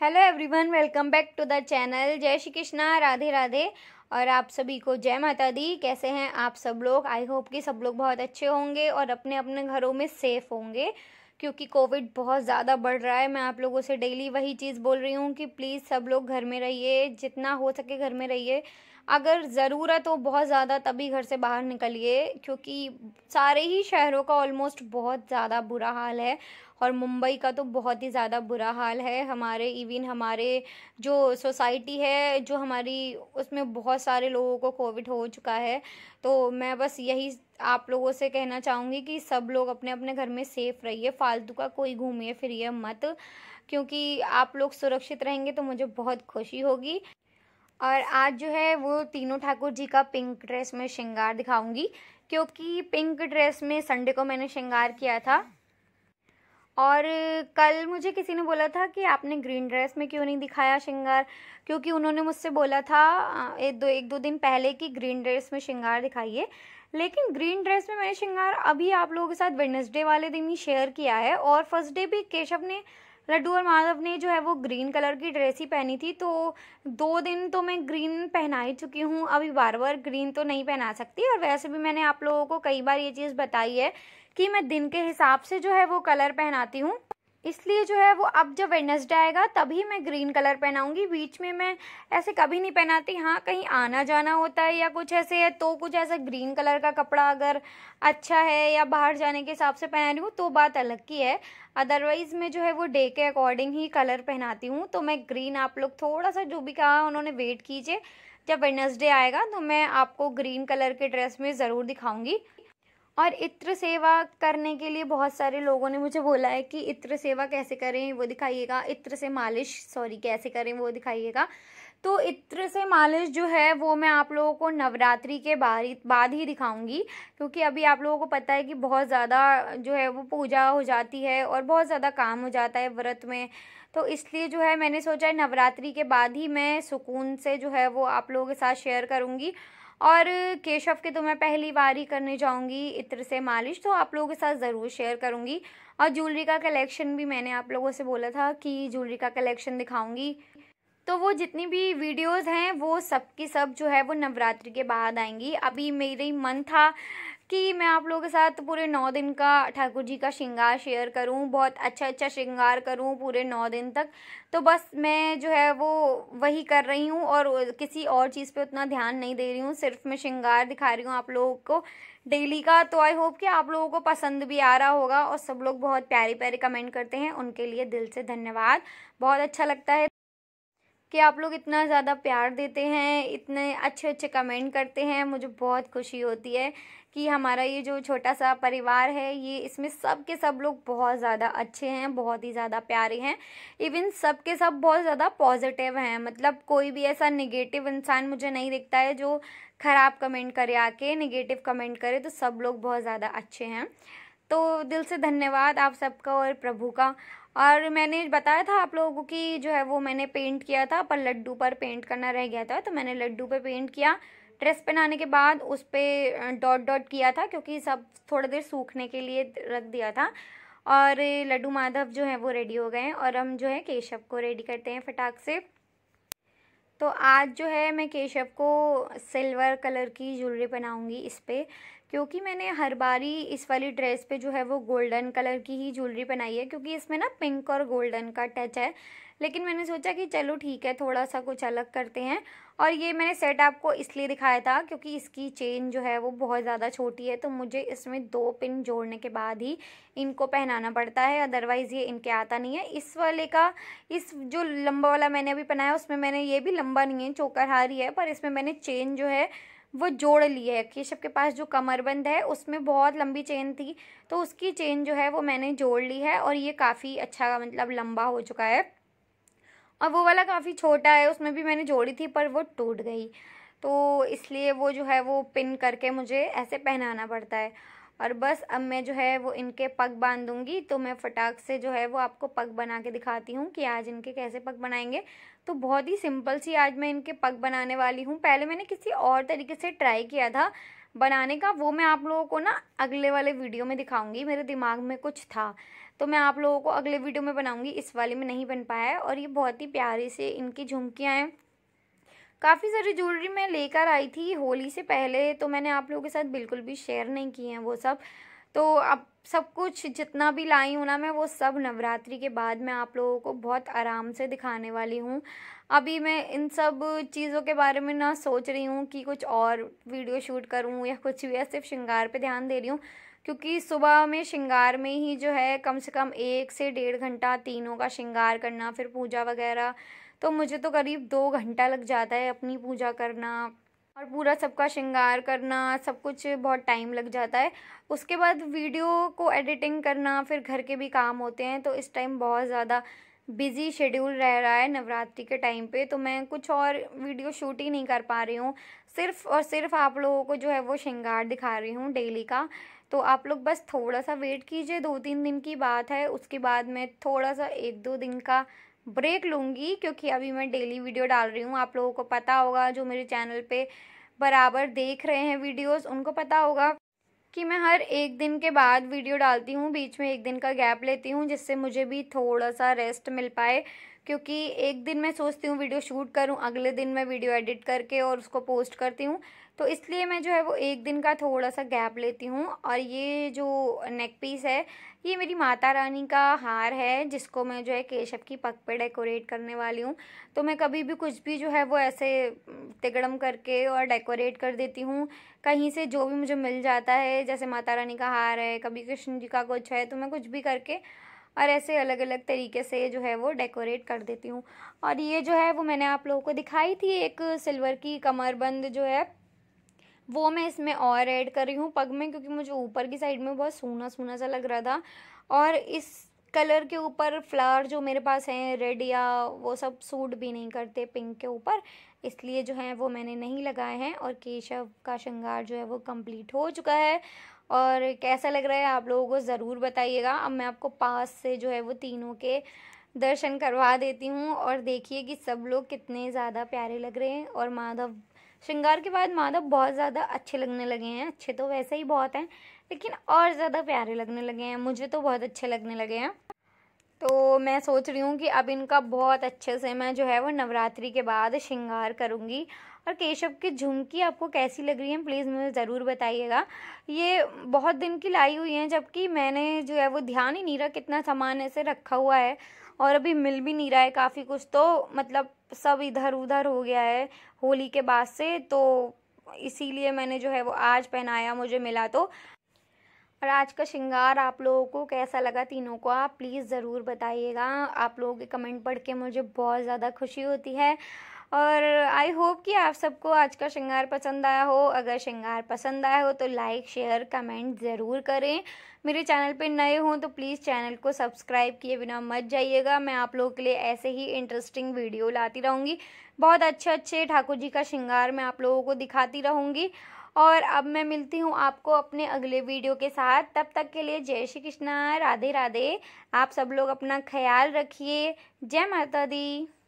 hello everyone welcome back to the channel जय श्री कृष्णा राधे राधे और आप सभी को जय माता दी कैसे हैं आप सब लोग आई होप कि सब लोग बहुत अच्छे होंगे और अपने अपने घरों में सेफ होंगे क्योंकि कोविड बहुत ज़्यादा बढ़ रहा है मैं आप लोगों से डेली वही चीज़ बोल रही हूँ कि प्लीज़ सब लोग घर में रहिए जितना हो सके घर में रहिए अगर ज़रूरत हो तो बहुत ज़्यादा तभी घर से बाहर निकलिए क्योंकि सारे ही शहरों का ऑलमोस्ट बहुत ज़्यादा बुरा हाल है और मुंबई का तो बहुत ही ज़्यादा बुरा हाल है हमारे इवन हमारे जो सोसाइटी है जो हमारी उसमें बहुत सारे लोगों को कोविड हो चुका है तो मैं बस यही आप लोगों से कहना चाहूँगी कि सब लोग अपने अपने घर में सेफ़ रहिए फालतू का कोई घूमिए फिरिए मत क्योंकि आप लोग सुरक्षित रहेंगे तो मुझे बहुत खुशी होगी और आज जो है वो तीनों ठाकुर जी का पिंक ड्रेस में श्रृंगार दिखाऊंगी क्योंकि पिंक ड्रेस में संडे को मैंने श्रृंगार किया था और कल मुझे किसी ने बोला था कि आपने ग्रीन ड्रेस में क्यों नहीं दिखाया श्रृंगार क्योंकि उन्होंने मुझसे बोला था एक दो एक दो दिन पहले कि ग्रीन ड्रेस में श्रृंगार दिखाइए लेकिन ग्रीन ड्रेस में मैंने श्रृंगार अभी आप लोगों के साथ वेडनेसडे वाले दिन ही शेयर किया है और फर्स्ट डे भी केशव ने लड्डू और माधव ने जो है वो ग्रीन कलर की ड्रेस ही पहनी थी तो दो दिन तो मैं ग्रीन पहना ही चुकी हूँ अभी बार बार ग्रीन तो नहीं पहना सकती और वैसे भी मैंने आप लोगों को कई बार ये चीज़ बताई है कि मैं दिन के हिसाब से जो है वो कलर पहनाती हूँ इसलिए जो है वो अब जब वेनसडे आएगा तभी मैं ग्रीन कलर पहनाऊंगी बीच में मैं ऐसे कभी नहीं पहनाती हाँ कहीं आना जाना होता है या कुछ ऐसे है तो कुछ ऐसा ग्रीन कलर का कपड़ा अगर अच्छा है या बाहर जाने के हिसाब से पहन रही हूँ तो बात अलग की है अदरवाइज़ मैं जो है वो डे के अकॉर्डिंग ही कलर पहनाती हूँ तो मैं ग्रीन आप लोग थोड़ा सा जो भी कहा उन्होंने वेट कीजिए जब वेनसडे आएगा तो मैं आपको ग्रीन कलर के ड्रेस में ज़रूर दिखाऊंगी और इत्र सेवा करने के लिए बहुत सारे लोगों ने मुझे बोला है कि इत्र सेवा कैसे करें वो दिखाइएगा इत्र से मालिश सॉरी कैसे करें वो दिखाइएगा तो इत्र से मालिश जो है वो मैं आप लोगों को नवरात्रि के बाद ही दिखाऊंगी क्योंकि अभी आप लोगों को पता है कि बहुत ज़्यादा जो है वो पूजा हो जाती है और बहुत ज़्यादा काम हो जाता है व्रत में तो इसलिए जो है मैंने सोचा है नवरात्रि के बाद ही मैं सुकून से जो है वो आप लोगों के साथ शेयर करूँगी और केशव के तो मैं पहली बार ही करने जाऊँगी इत्र से मालिश तो आप लोगों के साथ ज़रूर शेयर करूँगी और ज्वेलरी का कलेक्शन भी मैंने आप लोगों से बोला था कि ज्वेलरी का कलेक्शन दिखाऊँगी तो वो जितनी भी वीडियोस हैं वो सब की सब जो है वो नवरात्रि के बाद आएंगी अभी मेरी मन था कि मैं आप लोगों के साथ पूरे नौ दिन का ठाकुर जी का श्रृंगार शेयर करूं बहुत अच्छा अच्छा श्रृंगार करूं पूरे नौ दिन तक तो बस मैं जो है वो वही कर रही हूं और किसी और चीज़ पे उतना ध्यान नहीं दे रही हूं सिर्फ मैं श्रृंगार दिखा रही हूं आप लोगों को डेली का तो आई होप कि आप लोगों को पसंद भी आ रहा होगा और सब लोग बहुत प्यारे प्यारे कमेंट करते हैं उनके लिए दिल से धन्यवाद बहुत अच्छा लगता है कि आप लोग इतना ज़्यादा प्यार देते हैं इतने अच्छे अच्छे कमेंट करते हैं मुझे बहुत खुशी होती है कि हमारा ये जो छोटा सा परिवार है ये इसमें सब के सब लोग बहुत ज़्यादा अच्छे हैं बहुत ही ज़्यादा प्यारे हैं इवन सब के सब बहुत ज़्यादा पॉजिटिव हैं मतलब कोई भी ऐसा निगेटिव इंसान मुझे नहीं दिखता है जो ख़राब कमेंट करे आके निगेटिव कमेंट करे तो सब लोग बहुत ज़्यादा अच्छे हैं तो दिल से धन्यवाद आप सबका और प्रभु का और मैंने बताया था आप लोगों को कि जो है वो मैंने पेंट किया था पर लड्डू पर पेंट करना रह गया था तो मैंने लड्डू पर पे पेंट किया ड्रेस पहनाने के बाद उस पर डॉट डॉट किया था क्योंकि सब थोड़ा देर सूखने के लिए रख दिया था और लड्डू माधव जो है वो रेडी हो गए हैं और हम जो है केशव को रेडी करते हैं फटाक से तो आज जो है मैं केशव को सिल्वर कलर की ज्वेलरी पहनाऊँगी इस पर क्योंकि मैंने हर बारी इस वाली ड्रेस पे जो है वो गोल्डन कलर की ही ज्वेलरी पहनाई है क्योंकि इसमें ना पिंक और गोल्डन का टच है लेकिन मैंने सोचा कि चलो ठीक है थोड़ा सा कुछ अलग करते हैं और ये मैंने सेट आपको इसलिए दिखाया था क्योंकि इसकी चेन जो है वो बहुत ज़्यादा छोटी है तो मुझे इसमें दो पिन जोड़ने के बाद ही इनको पहनाना पड़ता है अदरवाइज़ ये इनके आता नहीं है इस वाले का इस जो लंबा वाला मैंने अभी पहनाया उसमें मैंने ये भी लंबा नहीं है हारी है पर इसमें मैंने चेन जो है वो जोड़ ली है केशव के पास जो कमरबंद है उसमें बहुत लंबी चेन थी तो उसकी चेन जो है वो मैंने जोड़ ली है और ये काफ़ी अच्छा मतलब लंबा हो चुका है और वो वाला काफ़ी छोटा है उसमें भी मैंने जोड़ी थी पर वो टूट गई तो इसलिए वो जो है वो पिन करके मुझे ऐसे पहनाना पड़ता है और बस अब मैं जो है वो इनके पग बांध दूँगी तो मैं फटाक से जो है वो आपको पग बना के दिखाती हूँ कि आज इनके कैसे पग बनाएंगे तो बहुत ही सिंपल सी आज मैं इनके पग बनाने वाली हूँ पहले मैंने किसी और तरीके से ट्राई किया था बनाने का वो मैं आप लोगों को ना अगले वाले वीडियो में दिखाऊंगी मेरे दिमाग में कुछ था तो मैं आप लोगों को अगले वीडियो में बनाऊंगी इस वाले में नहीं बन पाया है और ये बहुत ही प्यारे से इनकी झुमकियाँ हैं काफ़ी सारी ज्वेलरी मैं लेकर आई थी होली से पहले तो मैंने आप लोगों के साथ बिल्कुल भी शेयर नहीं किए हैं वो सब तो अब सब कुछ जितना भी लाई हूँ ना मैं वो सब नवरात्रि के बाद मैं आप लोगों को बहुत आराम से दिखाने वाली हूँ अभी मैं इन सब चीज़ों के बारे में ना सोच रही हूँ कि कुछ और वीडियो शूट करूँ या कुछ भी या सिर्फ श्रृंगार पे ध्यान दे रही हूँ क्योंकि सुबह में श्रृंगार में ही जो है कम से कम एक से डेढ़ घंटा तीनों का श्रृंगार करना फिर पूजा वगैरह तो मुझे तो करीब दो घंटा लग जाता है अपनी पूजा करना और पूरा सबका श्रृंगार करना सब कुछ बहुत टाइम लग जाता है उसके बाद वीडियो को एडिटिंग करना फिर घर के भी काम होते हैं तो इस टाइम बहुत ज़्यादा बिज़ी शेड्यूल रह रहा है नवरात्रि के टाइम पे तो मैं कुछ और वीडियो शूट ही नहीं कर पा रही हूँ सिर्फ और सिर्फ आप लोगों को जो है वो श्रृंगार दिखा रही हूँ डेली का तो आप लोग बस थोड़ा सा वेट कीजिए दो तीन दिन की बात है उसके बाद मैं थोड़ा सा एक दो दिन का ब्रेक लूँगी क्योंकि अभी मैं डेली वीडियो डाल रही हूँ आप लोगों को पता होगा जो मेरे चैनल पे बराबर देख रहे हैं वीडियोस उनको पता होगा कि मैं हर एक दिन के बाद वीडियो डालती हूँ बीच में एक दिन का गैप लेती हूँ जिससे मुझे भी थोड़ा सा रेस्ट मिल पाए क्योंकि एक दिन मैं सोचती हूँ वीडियो शूट करूँ अगले दिन मैं वीडियो एडिट करके और उसको पोस्ट करती हूँ तो इसलिए मैं जो है वो एक दिन का थोड़ा सा गैप लेती हूँ और ये जो नेक पीस है ये मेरी माता रानी का हार है जिसको मैं जो है केशव की पग पे डेकोरेट करने वाली हूँ तो मैं कभी भी कुछ भी जो है वो ऐसे तिगड़म करके और डेकोरेट कर देती हूँ कहीं से जो भी मुझे मिल जाता है जैसे माता रानी का हार है कभी कृष्ण जी का कुछ है तो मैं कुछ भी करके और ऐसे अलग अलग तरीके से जो है वो डेकोरेट कर देती हूँ और ये जो है वो मैंने आप लोगों को दिखाई थी एक सिल्वर की कमरबंद जो है वो मैं इसमें और ऐड कर रही हूँ पग में क्योंकि मुझे ऊपर की साइड में बहुत सोना सोना सा लग रहा था और इस कलर के ऊपर फ्लावर जो मेरे पास हैं रेड या वो सब सूट भी नहीं करते पिंक के ऊपर इसलिए जो है वो मैंने नहीं लगाए हैं और केशव का श्रृंगार जो है वो कंप्लीट हो चुका है और कैसा लग रहा है आप लोगों को ज़रूर बताइएगा अब मैं आपको पास से जो है वो तीनों के दर्शन करवा देती हूँ और देखिए कि सब लोग कितने ज़्यादा प्यारे लग रहे हैं और माधव श्रृंगार के बाद माधव बहुत ज़्यादा अच्छे लगने लगे हैं अच्छे तो वैसे ही बहुत हैं लेकिन और ज़्यादा प्यारे लगने लगे हैं मुझे तो बहुत अच्छे लगने लगे हैं तो मैं सोच रही हूँ कि अब इनका बहुत अच्छे से मैं जो है वो नवरात्रि के बाद श्रृंगार करूँगी और केशव की झुमकी आपको कैसी लग रही है प्लीज़ मुझे ज़रूर बताइएगा ये बहुत दिन की लाई हुई हैं जबकि मैंने जो है वो ध्यान ही नहीं रहा कितना सामान ऐसे रखा हुआ है और अभी मिल भी नहीं रहा है काफ़ी कुछ तो मतलब सब इधर उधर हो गया है होली के बाद से तो इसीलिए मैंने जो है वो आज पहनाया मुझे मिला तो और आज का श्रृंगार आप लोगों को कैसा लगा तीनों को आप प्लीज़ ज़रूर बताइएगा आप लोगों के कमेंट पढ़ के मुझे बहुत ज़्यादा खुशी होती है और आई होप कि आप सबको आज का श्रृंगार पसंद आया हो अगर श्रृंगार पसंद आया हो तो लाइक शेयर कमेंट ज़रूर करें मेरे चैनल पे नए हों तो प्लीज़ चैनल को सब्सक्राइब किए बिना मत जाइएगा मैं आप लोगों के लिए ऐसे ही इंटरेस्टिंग वीडियो लाती रहूँगी बहुत अच्छे अच्छे ठाकुर जी का श्रृंगार मैं आप लोगों को दिखाती रहूँगी और अब मैं मिलती हूँ आपको अपने अगले वीडियो के साथ तब तक के लिए जय श्री कृष्णा राधे राधे आप सब लोग अपना ख्याल रखिए जय माता दी